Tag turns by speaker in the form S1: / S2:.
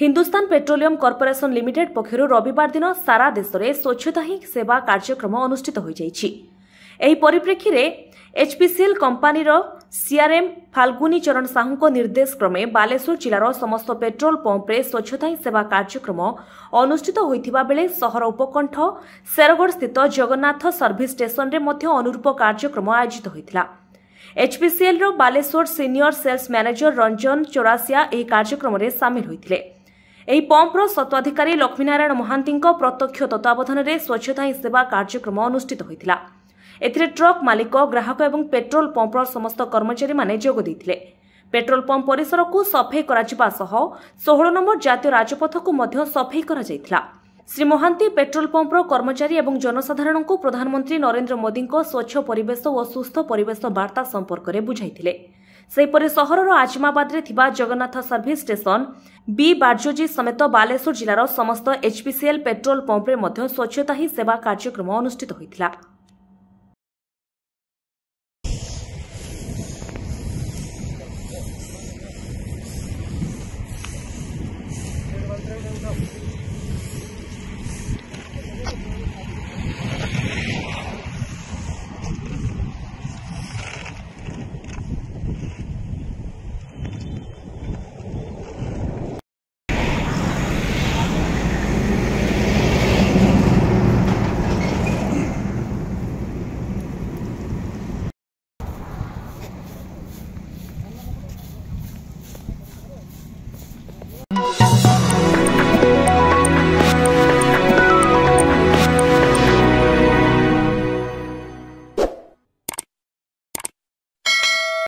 S1: Hindustan petroleum corporation limited ପକ୍ଷରୁ ରବିବାର ଦିନ ସାରା ଦେଶରେ ସ୍ୱଚ୍ଛତା ହିଁ ସେବା କାର୍ଯ୍ୟକ୍ରମ ଅନୁଷ୍ଠିତ ହୋଇଯାଇଛି ଏହି ପରିପ୍ରେକ୍ଷୀରେ ଏଚ୍ପିସିଏଲ୍ କମ୍ପାନୀର ସିଆର୍ଏମ୍ ଫାଲ୍ଗୁନି ଚରଣ ସାହୁଙ୍କ ନିର୍ଦ୍ଦେଶ କ୍ରମେ ବାଲେଶ୍ୱର ଜିଲ୍ଲାର ସମସ୍ତ ପେଟ୍ରୋଲ ପମ୍ପରେ ସ୍ୱଚ୍ଛତା ହିଁ ସେବା କାର୍ଯ୍ୟକ୍ରମ ଅନୁଷ୍ଠିତ ହୋଇଥିବା ବେଳେ ସହର ଉପକଣ୍ଠ ଶେରଗଡ଼ସ୍ଥିତ ଜଗନ୍ନାଥ ସର୍ଭିସ୍ ଷ୍ଟେସନରେ ମଧ୍ୟ ଅନୁରୂପ କାର୍ଯ୍ୟକ୍ରମ ଆୟୋଜିତ ହୋଇଥିଲା ଏଚ୍ପିସିଏଲ୍ର Balasore senior sales manager Ranjan Chaurasia ଏହି କାର୍ଯ୍ୟକ୍ରମରେ ସାମିଲ ହୋଇଥିଲେ ଏହି ପମ୍ପର ସତ୍ତ୍ୱାଧିକାରୀ ଲକ୍ଷ୍ମୀନାରାୟଣ ମହାନ୍ତିଙ୍କ ପ୍ରତ୍ୟକ୍ଷ ତତ୍ତ୍ୱାବଧାନରେ ସ୍ୱଚ୍ଛତା ହିଁ ସେବା କାର୍ଯ୍ୟକ୍ରମ ଅନୁଷ୍ଠିତ ହୋଇଥିଲା ଏଥିରେ ଟ୍ରକ୍ ମାଲିକ ଗ୍ରାହକ ଏବଂ ପେଟ୍ରୋଲ ପମ୍ପର ସମସ୍ତ କର୍ମଚାରୀମାନେ ଯୋଗ ଦେଇଥିଲେ ପେଟ୍ରୋଲ ପମ୍ପ ପରିସରକୁ ସଫେଇ କରାଯିବା ସହ ଷୋହଳ ନମ୍ବର ଜାତୀୟ ରାଜପଥକୁ ମଧ୍ୟ ସଫେଇ କରାଯାଇଥିଲା ଶ୍ରୀ ମହାନ୍ତି ପେଟ୍ରୋଲ ପମ୍ପର କର୍ମଚାରୀ ଏବଂ ଜନସାଧାରଣଙ୍କୁ ପ୍ରଧାନମନ୍ତ୍ରୀ ନରେନ୍ଦ୍ର ମୋଦିଙ୍କ ସ୍ୱଚ୍ଛ ପରିବେଶ ଓ ସୁସ୍ଥ ପରିବେଶ ବାର୍ତ୍ତା ସମ୍ପର୍କରେ ବୁଝାଇଥିଲେ ସେହିପରି ସହରର ଆଜମାବାଦରେ ଥିବା ଜଗନ୍ନାଥ ସର୍ଭିସ୍ ଷ୍ଟେସନ ବି ବାର୍ଜୋଜୀ ସମେତ ବାଲେଶ୍ୱର ଜିଲ୍ଲାର ସମସ୍ତ ଏଚ୍ପିସିଏଲ୍ ପେଟ୍ରୋଲ ପମ୍ପରେ ମଧ୍ୟ ସ୍ୱଚ୍ଛତା ହିଁ ସେବା କାର୍ଯ୍ୟକ୍ରମ ଅନୁଷ୍ଠିତ ହୋଇଥିଲା